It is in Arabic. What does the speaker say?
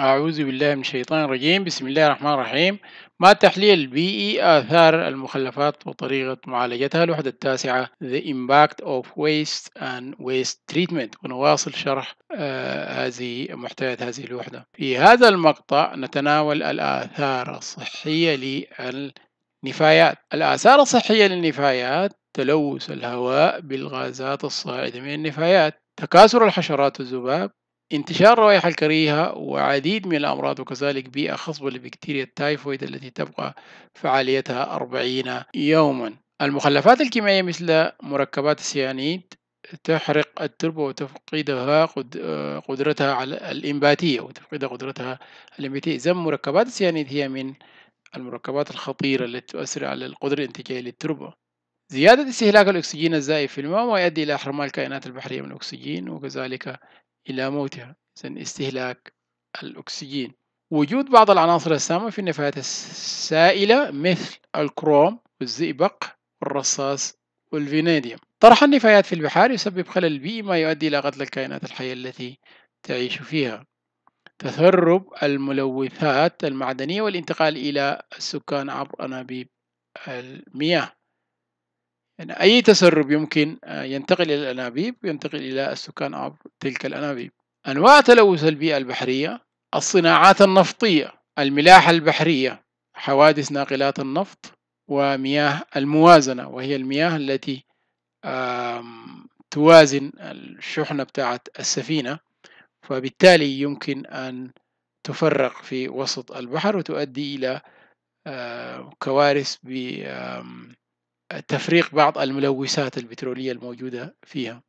أعوذ بالله من الشيطان الرجيم بسم الله الرحمن الرحيم ما تحليل البيئي آثار المخلفات وطريقة معالجتها الوحدة التاسعة The Impact of Waste and Waste Treatment ونواصل شرح آه هذه محتويات هذه الوحدة في هذا المقطع نتناول الآثار الصحية للنفايات الآثار الصحية للنفايات تلوث الهواء بالغازات الصاعدة من النفايات تكاثر الحشرات الذباب انتشار روائح الكريهة وعديد من الأمراض وكذلك بيئة خصبة لبكتيريا التايفويد التي تبقى فعاليتها 40 يوما المخلفات الكيميائية مثل مركبات السيانيد تحرق التربة وتفقدها قدرتها على الإنباتية وتفقدها قدرتها الإنباتية إذا مركبات السيانيد هي من المركبات الخطيرة التي تؤثر على القدرة الانتاجية للتربة زيادة استهلاك الأكسجين الزائف في الماء ويؤدي إلى حرمان الكائنات البحرية من الأكسجين وكذلك إلى موتها استهلاك الأكسجين وجود بعض العناصر السامة في النفايات السائلة مثل الكروم والزئبق والرصاص والفينيديوم طرح النفايات في البحار يسبب خلل بيئي ما يؤدي إلى قتل الكائنات الحية التي تعيش فيها تسرب الملوثات المعدنية والانتقال إلى السكان عبر أنابيب المياه يعني أي تسرب يمكن آه، ينتقل إلى الأنابيب ينتقل إلى السكان عبر تلك الأنابيب أنواع تلوث البيئة البحرية الصناعات النفطية الملاحة البحرية حوادث ناقلات النفط ومياه الموازنة وهي المياه التي توازن الشحنة بتاعة السفينة فبالتالي يمكن أن تفرق في وسط البحر وتؤدي إلى آه، كوارث ب تفريق بعض الملوثات البترولية الموجودة فيها